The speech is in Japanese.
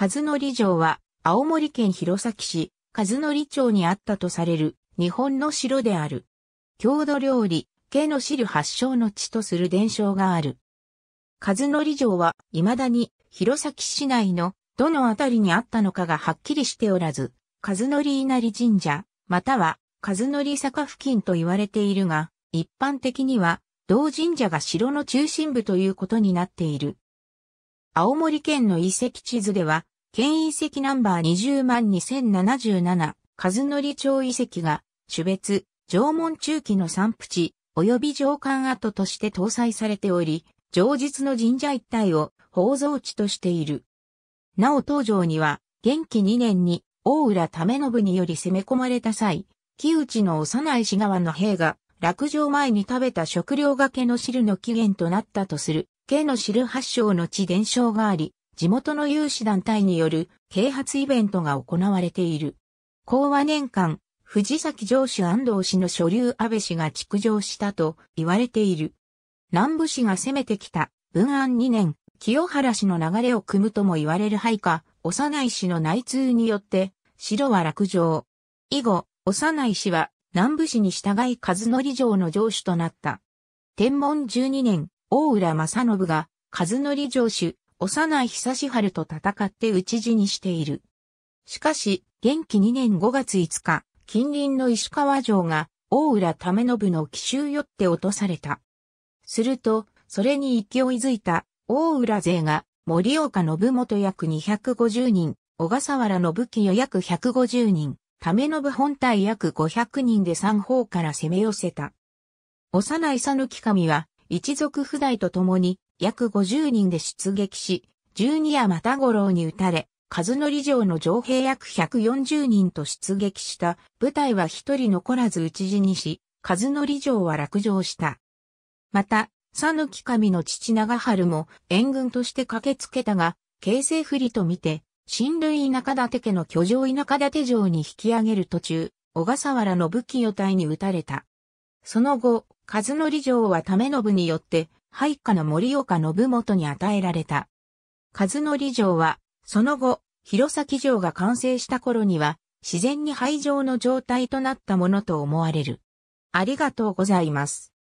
和則城は、青森県弘前市、和則町にあったとされる、日本の城である。郷土料理、系の汁発祥の地とする伝承がある。和則城は、未だに、弘前市内の、どのあたりにあったのかがはっきりしておらず、和則稲荷神社、または、和則坂付近と言われているが、一般的には、同神社が城の中心部ということになっている。青森県の遺跡地図では、県遺跡ナンバー202,077、和則町遺跡が、種別、縄文中期の散布地、及び上官跡として搭載されており、上日の神社一帯を宝蔵地としている。なお東城には、元気2年に、大浦為信により攻め込まれた際、木内の幼い志川の兵が、落城前に食べた食料がけの汁の起源となったとする K の知る発祥の地伝承があり、地元の有志団体による啓発イベントが行われている。講和年間、藤崎上司安藤氏の所流安倍氏が築城したと言われている。南部氏が攻めてきた文安2年、清原氏の流れを組むとも言われる配下、幼い氏の内通によって、城は落城。以後、幼い氏は南部氏に従い和則城の城主となった。天文12年、大浦正信が、和則城主、幼い久し春と戦って討ち死にしている。しかし、元気2年5月5日、近隣の石川城が、大浦為信の奇襲よって落とされた。すると、それに勢いづいた大浦勢が、森岡信元約250人、小笠原信清約150人、為信本体約500人で三方から攻め寄せた。幼い佐抜神は、一族不代と共に約50人で出撃し、十二夜又五郎に撃たれ、和則城の城兵約140人と出撃した部隊は一人残らず討ち死にし、和則城は落城した。また、讃岐神の父長春も援軍として駆けつけたが、形勢不利とみて、親類稲田立家の居城稲田立城に引き上げる途中、小笠原の武器予隊に撃たれた。その後、和則城は為信によって、配下の森岡信元に与えられた。和則城は、その後、弘前城が完成した頃には、自然に廃城の状態となったものと思われる。ありがとうございます。